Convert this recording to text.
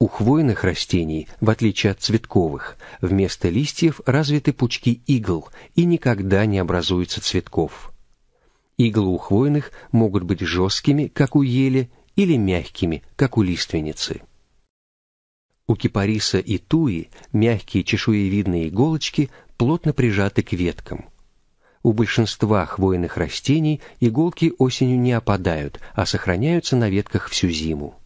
У хвойных растений, в отличие от цветковых, вместо листьев развиты пучки игл и никогда не образуется цветков. Иглы у хвойных могут быть жесткими, как у ели, или мягкими, как у лиственницы. У кипариса и туи мягкие чешуевидные иголочки плотно прижаты к веткам. У большинства хвойных растений иголки осенью не опадают, а сохраняются на ветках всю зиму.